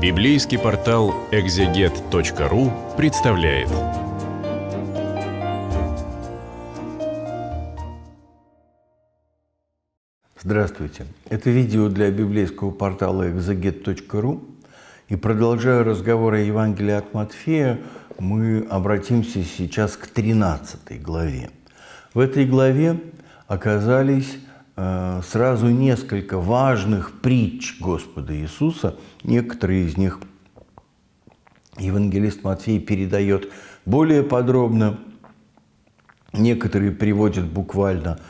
Библейский портал экзегет.ру представляет. Здравствуйте! Это видео для библейского портала экзегет.ру. И продолжая разговор о Евангелии от Матфея, мы обратимся сейчас к 13 главе. В этой главе оказались Э, сразу несколько важных притч Господа Иисуса. Некоторые из них евангелист Матфей передает более подробно, некоторые приводят буквально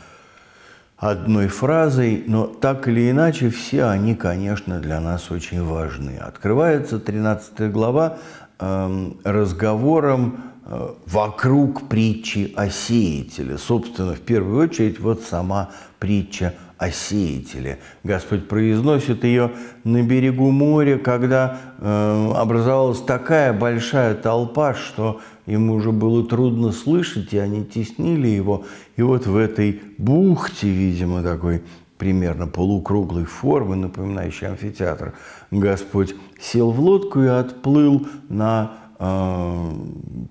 одной фразой, но так или иначе все они, конечно, для нас очень важны. Открывается 13 глава Эм, разговором э, вокруг притчи о сеятеле. Собственно, в первую очередь, вот сама притча о сеятеле. Господь произносит ее на берегу моря, когда э, образовалась такая большая толпа, что ему уже было трудно слышать, и они теснили его. И вот в этой бухте, видимо, такой примерно полукруглой формы, напоминающей амфитеатр, Господь сел в лодку и отплыл на э,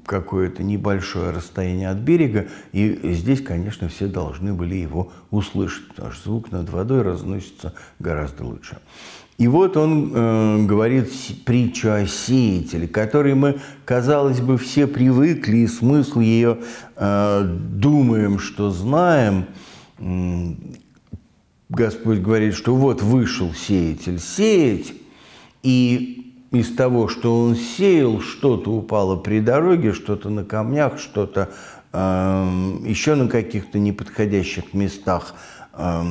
какое-то небольшое расстояние от берега, и здесь, конечно, все должны были его услышать, потому что звук над водой разносится гораздо лучше. И вот он э, говорит притчу о сеятеле, к которой мы, казалось бы, все привыкли, и смысл ее э, думаем, что знаем, Господь говорит, что вот вышел сеятель сеять, и из того, что он сеял, что-то упало при дороге, что-то на камнях, что-то э, еще на каких-то неподходящих местах, э,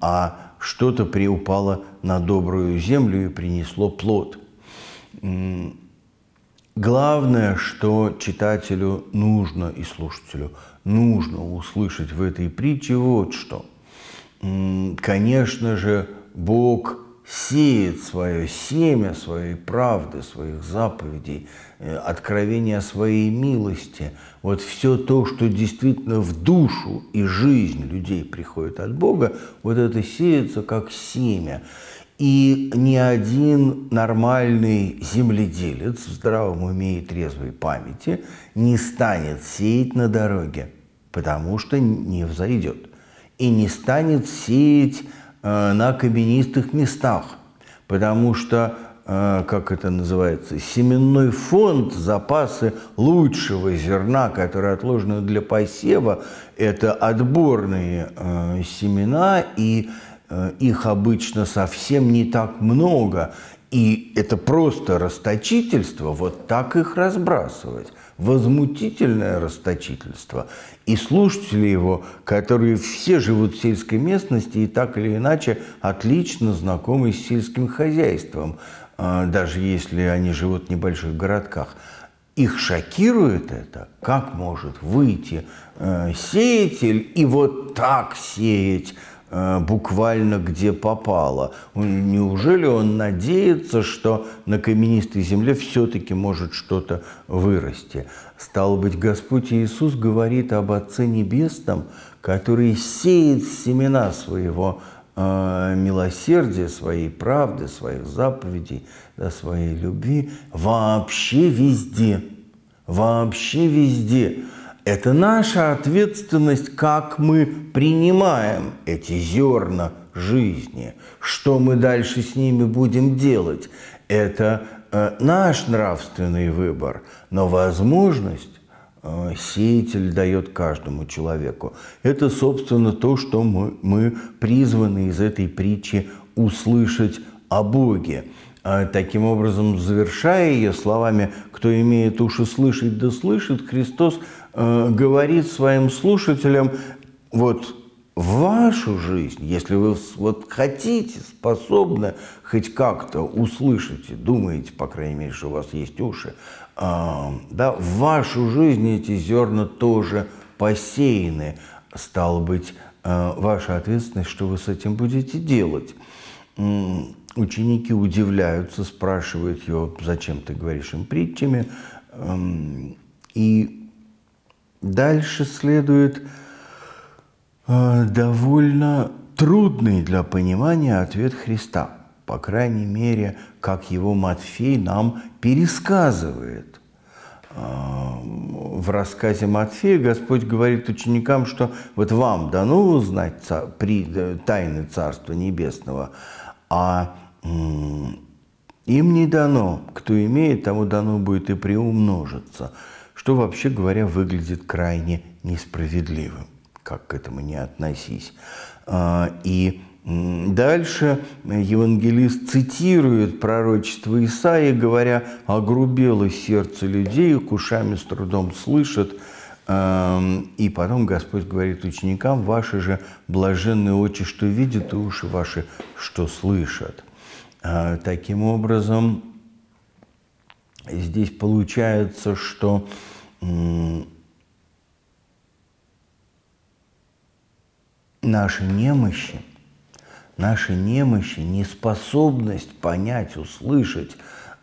а что-то приупало на добрую землю и принесло плод. Главное, что читателю нужно и слушателю нужно услышать в этой притче вот что – конечно же, Бог сеет свое семя, своей правды, своих заповедей, э, откровения своей милости. Вот все то, что действительно в душу и жизнь людей приходит от Бога, вот это сеется как семя. И ни один нормальный земледелец в здравом уме и трезвой памяти не станет сеять на дороге, потому что не взойдет и не станет сеять э, на каменистых местах, потому что, э, как это называется, семенной фонд, запасы лучшего зерна, которые отложены для посева, это отборные э, семена, и э, их обычно совсем не так много, и это просто расточительство вот так их разбрасывать возмутительное расточительство. И слушатели его, которые все живут в сельской местности и так или иначе отлично знакомы с сельским хозяйством, а, даже если они живут в небольших городках, их шокирует это. Как может выйти э, сеятель и вот так сеять? Э, буквально где попало. Неужели он надеется, что на каменистой земле все-таки может что-то вырасти? Стало быть, Господь Иисус говорит об Отце Небесном, который сеет семена своего э, милосердия, своей правды, своих заповедей, да, своей любви вообще везде. Вообще везде это наша ответственность, как мы принимаем эти зерна жизни, что мы дальше с ними будем делать. Это э, наш нравственный выбор, но возможность э, сеятель дает каждому человеку. Это, собственно, то, что мы, мы призваны из этой притчи услышать о Боге. А таким образом, завершая ее словами «Кто имеет уши слышать, да слышит», Христос – Э, говорит своим слушателям, вот в вашу жизнь, если вы вот хотите, способны хоть как-то услышите, думаете, по крайней мере, что у вас есть уши, э, да, в вашу жизнь эти зерна тоже посеяны, стало быть, э, ваша ответственность, что вы с этим будете делать. Ученики удивляются, спрашивают его, зачем ты говоришь им притчами. Эм, и Дальше следует э, довольно трудный для понимания ответ Христа, по крайней мере, как его Матфей нам пересказывает. Э, в рассказе Матфея Господь говорит ученикам, что вот вам дано узнать ца при, э, тайны Царства Небесного, а им не дано. Кто имеет, тому дано будет и приумножится что вообще говоря выглядит крайне несправедливым, как к этому не относись. А, и Дальше евангелист цитирует пророчество Исаии, говоря, «Огрубело сердце людей, их ушами с трудом слышат». И потом Господь говорит ученикам, «Ваши же блаженные очи, что видят, и уши ваши, что слышат». А, таким образом, здесь получается, что наши немощи, наши немощи, неспособность понять, услышать,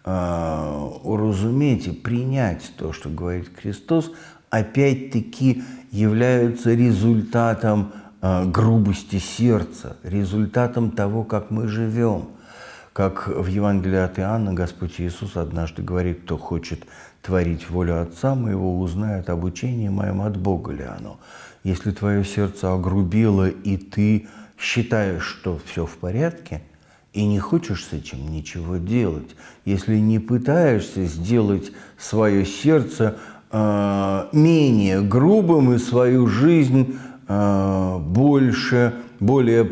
э, уразуметь и принять то, что говорит Христос, опять-таки являются результатом э, грубости сердца, результатом того, как мы живем. Как в Евангелии от Иоанна Господь Иисус однажды говорит, кто хочет творить волю Отца моего, узнает обучение моем от Бога ли оно. Если твое сердце огрубело, и ты считаешь, что все в порядке, и не хочешь с этим ничего делать, если не пытаешься сделать свое сердце э, менее грубым и свою жизнь э, больше, более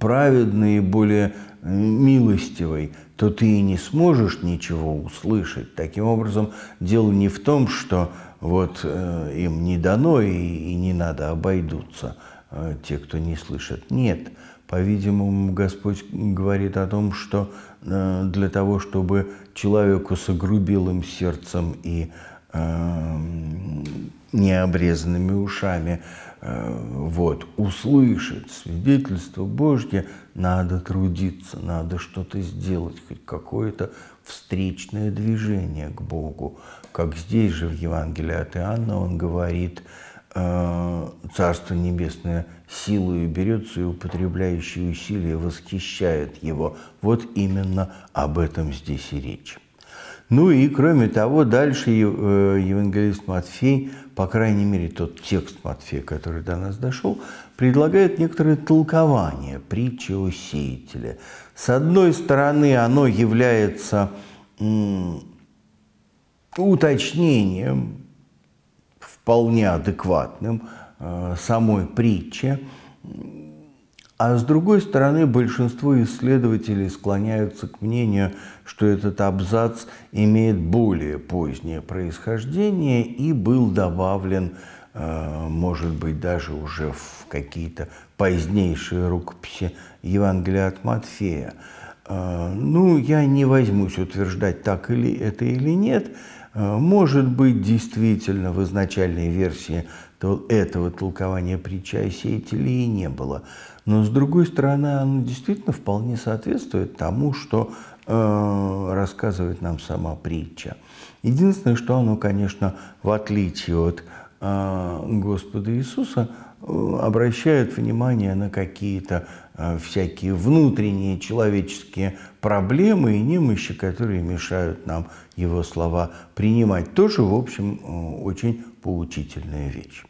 праведной и более милостивый, то ты и не сможешь ничего услышать. Таким образом, дело не в том, что вот э, им не дано и, и не надо обойдутся э, те, кто не слышит. Нет, по-видимому, Господь говорит о том, что э, для того, чтобы человеку с огрубелым сердцем и э, необрезанными ушами э, Э, вот, услышит свидетельство Божье, надо трудиться, надо что-то сделать, хоть какое-то встречное движение к Богу. Как здесь же в Евангелии от Иоанна он говорит, э, Царство Небесное силою берется и употребляющие усилия восхищает его. Вот именно об этом здесь и речь. Ну и кроме того, дальше э, евангелист Матфей, по крайней мере тот текст Матфея, который до нас дошел, предлагает некоторые толкования притчи о сеятеле. С одной стороны, оно является уточнением, вполне адекватным э, самой притчи, а с другой стороны, большинство исследователей склоняются к мнению, что этот абзац имеет более позднее происхождение и был добавлен, э, может быть, даже уже в какие-то позднейшие рукописи Евангелия от Матфея. Э, ну, я не возьмусь утверждать, так или это или нет. Э, может быть, действительно, в изначальной версии этого толкования притча и сеятелей не было – но с другой стороны, оно действительно вполне соответствует тому, что э, рассказывает нам сама притча. Единственное, что оно, конечно, в отличие от э, Господа Иисуса, э, обращает внимание на какие-то э, всякие внутренние человеческие проблемы и немощи, которые мешают нам его слова принимать. Тоже, в общем, э, очень поучительная вещь.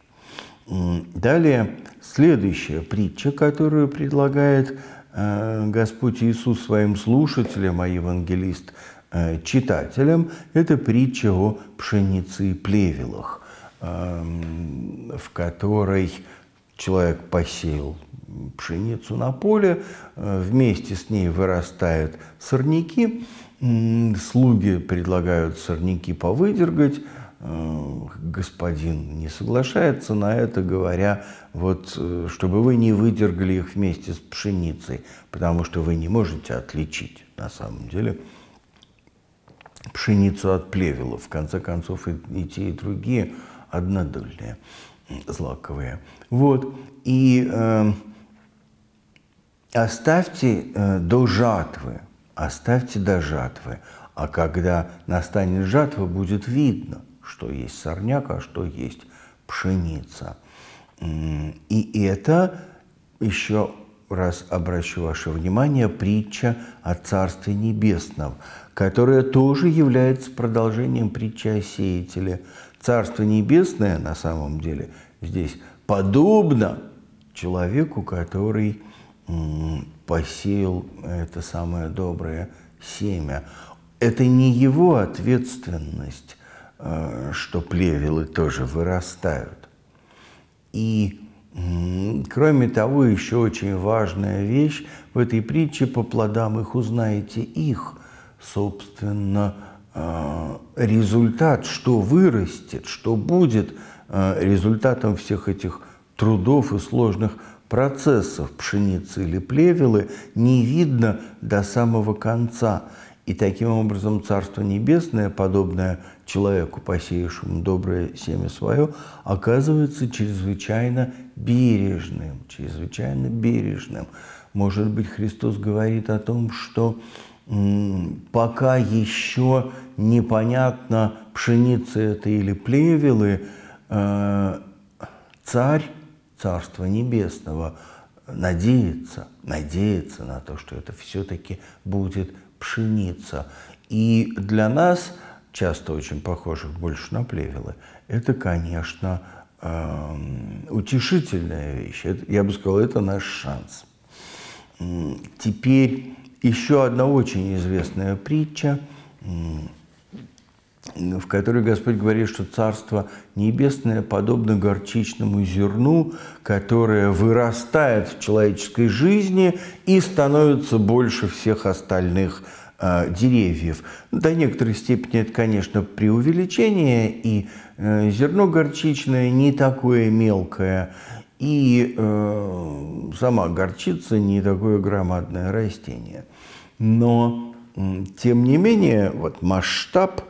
Далее, следующая притча, которую предлагает э, Господь Иисус своим слушателям, а евангелист э, читателям, это притча о пшенице и плевелах, эм, в которой человек посеял пшеницу на поле, э, вместе с ней вырастают сорняки, слуги предлагают сорняки повыдергать, Э, господин не соглашается на это, говоря, вот, э, чтобы вы не выдергали их вместе с пшеницей, потому что вы не можете отличить на самом деле пшеницу от плевела. В конце концов, и, и те, и другие однодольные, злаковые. Вот. И э, оставьте э, до жатвы, оставьте до жатвы, а когда настанет жатва, будет видно – что есть сорняк, а что есть пшеница. И это еще раз обращу ваше внимание, притча о Царстве Небесном, которая тоже является продолжением притчи о сеятеле. Царство Небесное на самом деле здесь подобно человеку, который посеял это самое доброе семя. Это не его ответственность, Э, что плевелы тоже вырастают. И кроме того, еще очень важная вещь в этой притче по плодам их узнаете их, собственно, э, результат, что вырастет, что будет э, результатом всех этих трудов и сложных процессов пшеницы или плевелы, не видно до самого конца. И таким образом Царство Небесное, подобное человеку, посеявшему доброе семя свое, оказывается чрезвычайно бережным, чрезвычайно бережным. Может быть, Христос говорит о том, что пока еще непонятно, пшеница это или плевелы, э, царь Царства Небесного надеется, надеется на то, что это все-таки будет пшеница. И для нас, часто очень похожих больше на плевелы, это, конечно, эм, утешительная вещь. Это, я бы сказал, это наш шанс. Теперь еще одна очень известная притча – в которой Господь говорит, что Царство Небесное подобно горчичному зерну, которое вырастает в человеческой жизни и становится больше всех остальных э, деревьев. Ну, до некоторой степени это, конечно, преувеличение, и э, зерно горчичное не такое мелкое, и э, сама горчица не такое громадное растение. Но, тем не менее, вот масштаб –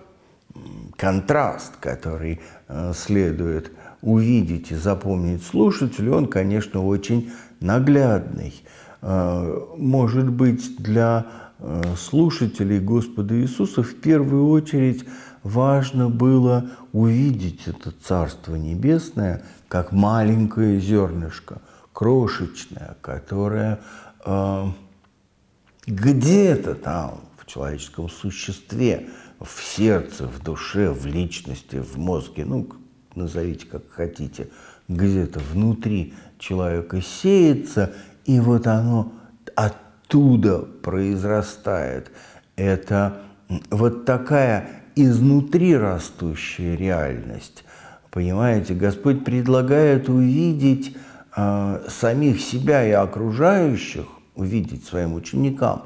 контраст, который э, следует увидеть и запомнить слушателю, он, конечно, очень наглядный. Э, может быть, для э, слушателей Господа Иисуса в первую очередь важно было увидеть это Царство Небесное как маленькое зернышко, крошечное, которое где-то там в человеческом существе в сердце, в душе, в личности, в мозге, ну, назовите как хотите, где-то внутри человека сеется, и вот оно оттуда произрастает. Это вот такая изнутри растущая реальность. Понимаете, Господь предлагает увидеть э, самих себя и окружающих, увидеть своим ученикам,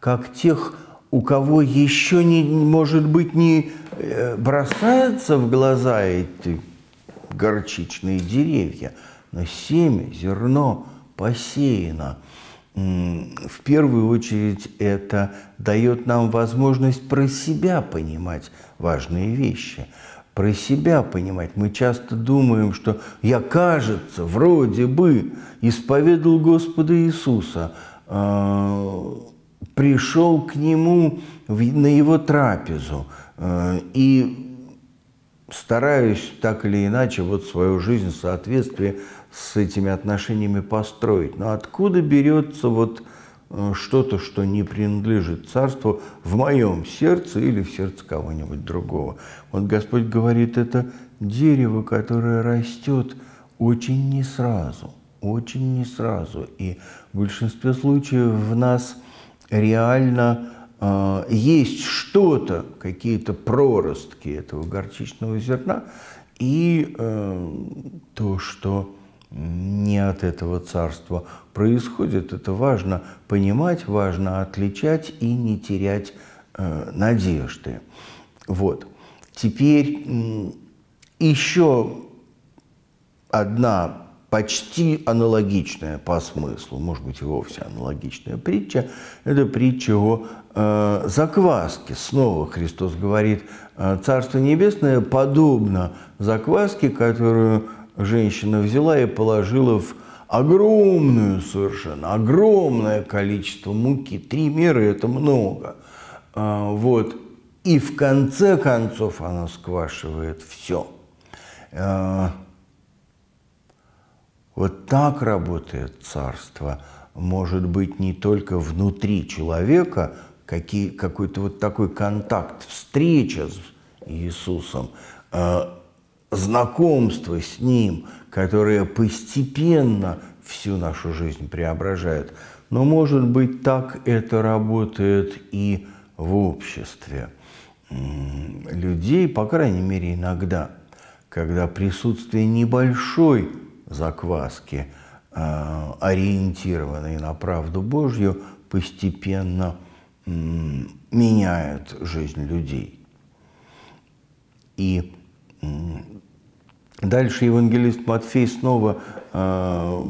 как тех у кого еще, не, может быть, не э, бросаются в глаза эти горчичные деревья, но семя, зерно посеяно. В первую очередь это дает нам возможность про себя понимать важные вещи, про себя понимать. Мы часто думаем, что я, кажется, вроде бы исповедал Господа Иисуса, а, пришел к нему в, на его трапезу. Э, и стараюсь так или иначе вот свою жизнь в соответствии с этими отношениями построить. Но откуда берется вот э, что-то, что не принадлежит царству в моем сердце или в сердце кого-нибудь другого? Вот Господь говорит, это дерево, которое растет очень не сразу, очень не сразу. И в большинстве случаев в нас – реально э, есть что-то, какие-то проростки этого горчичного зерна и э, то, что не от этого царства происходит, это важно понимать, важно отличать и не терять э, надежды. Вот. Теперь еще одна почти аналогичная по смыслу, может быть, и вовсе аналогичная притча, это притча о э, закваске. Снова Христос говорит, э, Царство Небесное подобно закваске, которую женщина взяла и положила в огромную совершенно, огромное количество муки. Три меры – это много. Э, вот. И в конце концов она сквашивает все. Э, вот так работает царство, может быть, не только внутри человека, какие, какой-то вот такой контакт, встреча с Иисусом, а, знакомство с Ним, которое постепенно всю нашу жизнь преображает. Но, может быть, так это работает и в обществе людей, по крайней мере, иногда, когда присутствие небольшой закваски, э, ориентированные на правду Божью, постепенно меняют жизнь людей. И дальше евангелист Матфей снова э,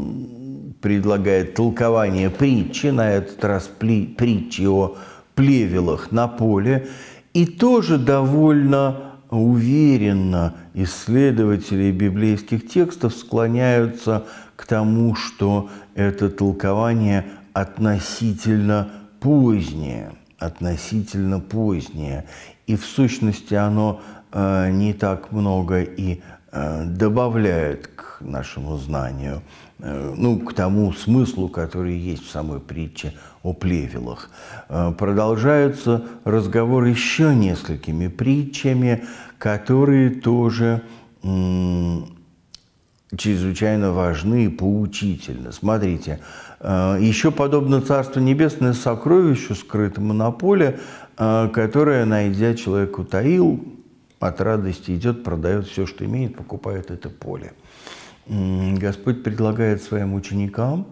предлагает толкование притчи, на этот раз притчи о плевелах на поле, и тоже довольно уверенно исследователи библейских текстов склоняются к тому, что это толкование относительно позднее, относительно позднее. И в сущности оно э, не так много и Э, добавляет к нашему знанию, э, ну, к тому смыслу, который есть в самой притче о плевелах. Э, продолжаются разговоры еще несколькими притчами, которые тоже чрезвычайно важны и поучительны. Смотрите, еще подобно Царство Небесное сокровищу, скрытому на поле, которое, найдя человек, утаил, от радости идет, продает все, что имеет, покупает это поле. Господь предлагает своим ученикам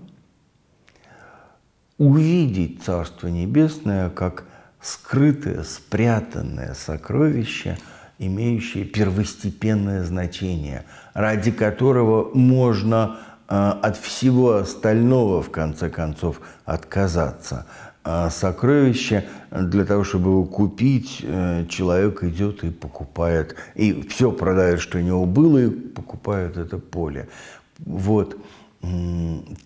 увидеть Царство Небесное как скрытое, спрятанное сокровище, имеющее первостепенное значение, ради которого можно а, от всего остального, в конце концов, отказаться. А, сокровище для того, чтобы его купить, э, человек идет и покупает. И все продает, что у него было, и покупает это поле. Вот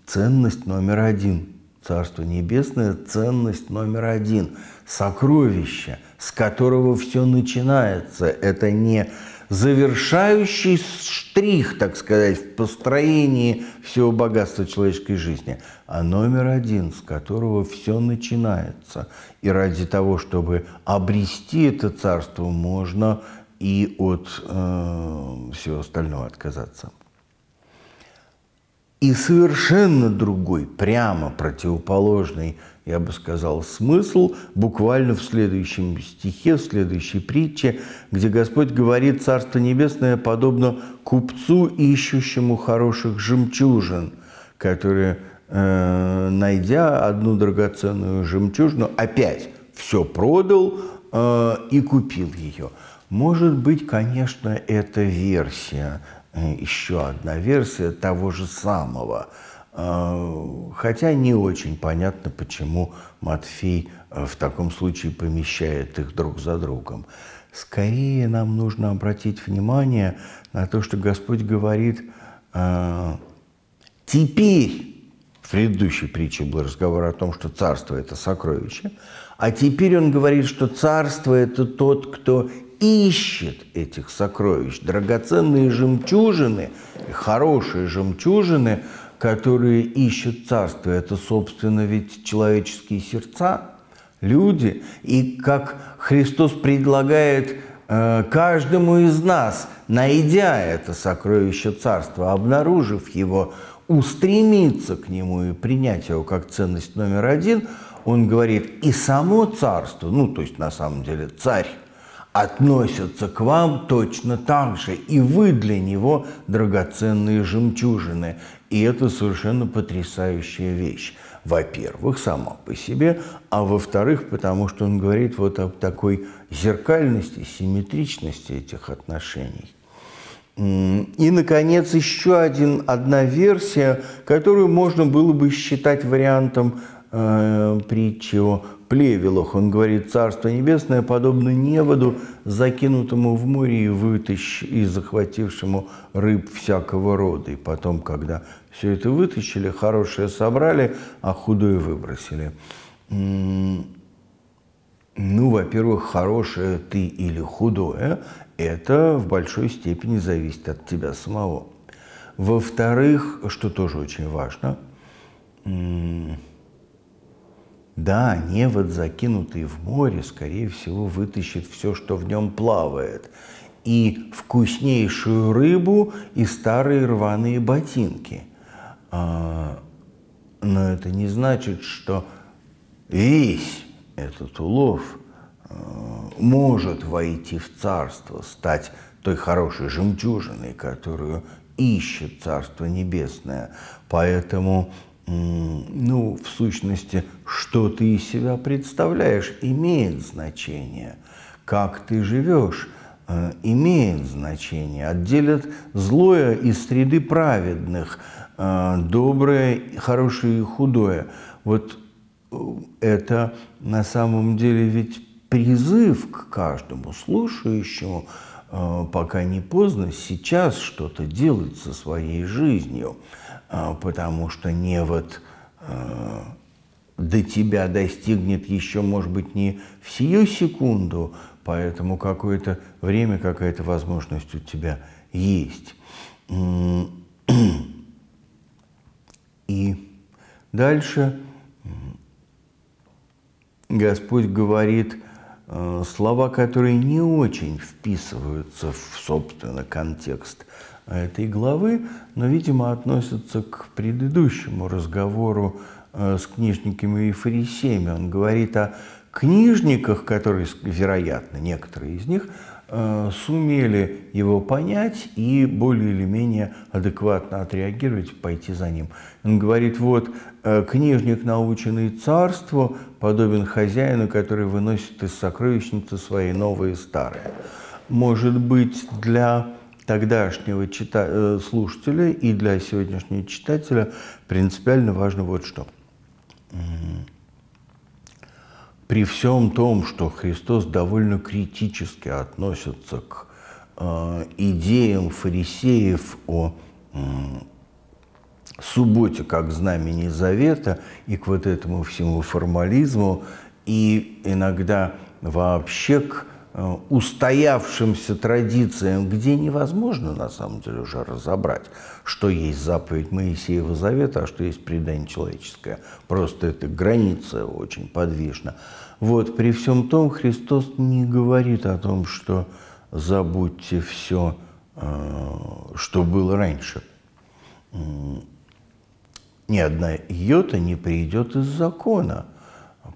ценность номер один. Царство Небесное – ценность номер один. Сокровище, с которого все начинается. Это не завершающий штрих, так сказать, в построении всего богатства человеческой жизни, а номер один, с которого все начинается. И ради того, чтобы обрести это царство, можно и от э, всего остального отказаться и совершенно другой, прямо противоположный, я бы сказал, смысл буквально в следующем стихе, в следующей притче, где Господь говорит «Царство небесное подобно купцу, ищущему хороших жемчужин, которые, э, найдя одну драгоценную жемчужину, опять все продал э, и купил ее». Может быть, конечно, эта версия – Э, еще одна версия того же самого. Э, хотя не очень понятно, почему Матфей э, в таком случае помещает их друг за другом. Скорее нам нужно обратить внимание на то, что Господь говорит «теперь». В предыдущей притче был разговор о том, что царство – это сокровище, а теперь он говорит, что царство – это тот, кто ищет этих сокровищ, драгоценные жемчужины, хорошие жемчужины, которые ищут царство. Это, собственно, ведь человеческие сердца, люди. И как Христос предлагает э, каждому из нас, найдя это сокровище царства, обнаружив его, устремиться к нему и принять его как ценность номер один, он говорит, и само царство, ну, то есть на самом деле царь, относятся к вам точно так же, и вы для него драгоценные жемчужины. И это совершенно потрясающая вещь. Во-первых, сама по себе, а во-вторых, потому что он говорит вот об такой зеркальности, симметричности этих отношений. И, наконец, еще один, одна версия, которую можно было бы считать вариантом э, притче о плевелах. Он говорит, «Царство небесное подобно неводу, закинутому в море и вытащ... и захватившему рыб всякого рода». И потом, когда все это вытащили, хорошее собрали, а худое выбросили. Ну, во-первых, хорошее ты или худое – это в большой степени зависит от тебя самого. Во-вторых, что тоже очень важно – да, невод, закинутый в море, скорее всего, вытащит все, что в нем плавает. И вкуснейшую рыбу, и старые рваные ботинки. А, но это не значит, что весь этот улов а, может войти в царство, стать той хорошей жемчужиной, которую ищет Царство Небесное. Поэтому ну, в сущности, что ты из себя представляешь, имеет значение. Как ты живешь, э, имеет значение. Отделят злое из среды праведных, э, доброе, хорошее и худое. Вот э, это на самом деле ведь призыв к каждому слушающему, пока не поздно, сейчас что-то делать со своей жизнью – а, потому что невод э, до тебя достигнет еще, может быть, не в сию секунду, поэтому какое-то время, какая-то возможность у тебя есть. И дальше Господь говорит э, слова, которые не очень вписываются в, собственно, контекст – а этой главы, но, видимо, относится к предыдущему разговору э, с книжниками и фарисеями. Он говорит о книжниках, которые, вероятно, некоторые из них э, сумели его понять и более или менее адекватно отреагировать, пойти за ним. Он говорит, вот, э, книжник, наученный царству, подобен хозяину, который выносит из сокровищницы свои новые и старые. Может быть, для тогдашнего чита э, слушателя и для сегодняшнего читателя принципиально важно вот что. При всем том, что Христос довольно критически относится к э, идеям фарисеев о э, субботе как знамени завета и к вот этому всему формализму, и иногда вообще к Э, устоявшимся традициям, где невозможно на самом деле уже разобрать, что есть заповедь Моисеева Завета, а что есть предание человеческое. Просто эта граница очень подвижна. Вот, при всем том Христос не говорит о том, что забудьте все, э, что было раньше. Ни одна йота не придет из закона –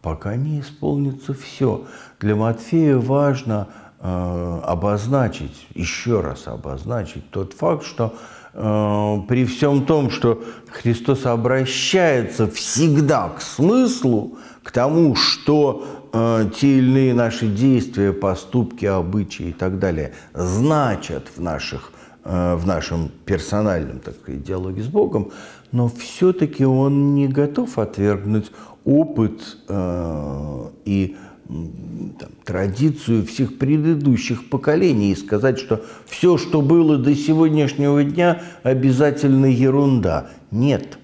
пока не исполнится все. Для Матфея важно э, обозначить, еще раз обозначить тот факт, что э, при всем том, что Христос обращается всегда к смыслу, к тому, что э, те или иные наши действия, поступки, обычаи и так далее значат в наших э, в нашем персональном так сказать, диалоге с Богом, но все-таки он не готов отвергнуть опыт э, и там, традицию всех предыдущих поколений и сказать, что все, что было до сегодняшнего дня, обязательно ерунда. Нет.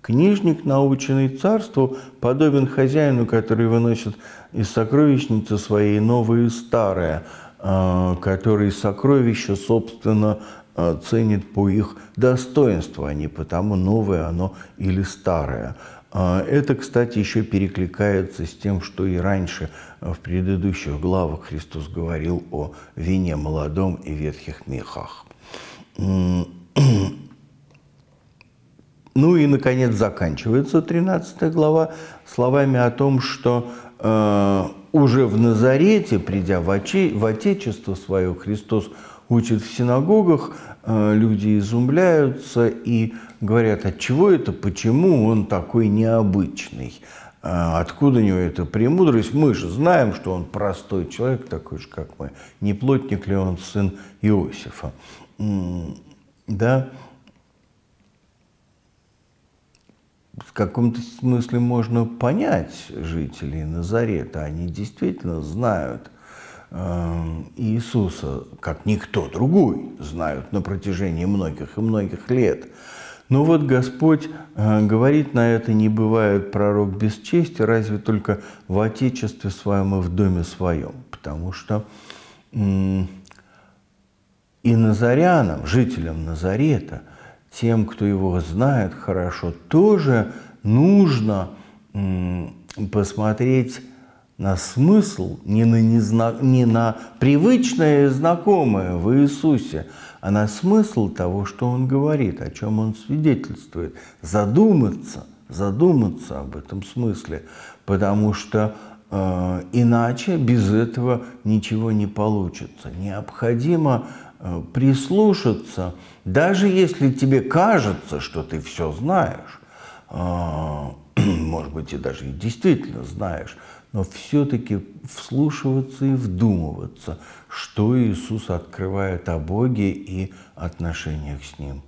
Книжник, наученный царству, подобен хозяину, который выносит из сокровищницы свои новые и старые, э, который сокровища, собственно, э, ценит по их достоинству, а не потому новое оно или старое. А, это, кстати, еще перекликается с тем, что и раньше э, в предыдущих главах Христос говорил о вине молодом и ветхих мехах. Ну и, наконец, заканчивается 13 глава словами о том, что э, уже в Назарете, придя в, оче, в Отечество свое, Христос учит в синагогах, Э, люди изумляются и говорят, от «А чего это, почему он такой необычный, а откуда у него эта премудрость. Мы же знаем, что он простой человек, такой же, как мы. Не плотник ли он сын Иосифа? Да? В каком-то смысле можно понять жителей Назарета. Они действительно знают – Эм, Иисуса, как никто другой, знают на протяжении многих и многих лет. Но вот Господь э, говорит на это, не бывает пророк без чести, разве только в Отечестве своем и в доме своем. Потому что и назарянам, жителям Назарета, тем, кто его знает хорошо, тоже нужно посмотреть на смысл, не на, незна... не на привычное и знакомое в Иисусе, а на смысл того, что Он говорит, о чем Он свидетельствует. Задуматься, задуматься об этом смысле, потому что э, иначе без этого ничего не получится. Необходимо э, прислушаться, даже если тебе кажется, что ты все знаешь, э, может быть, и даже и действительно знаешь, но все-таки вслушиваться и вдумываться, что Иисус открывает о Боге и отношениях с Ним.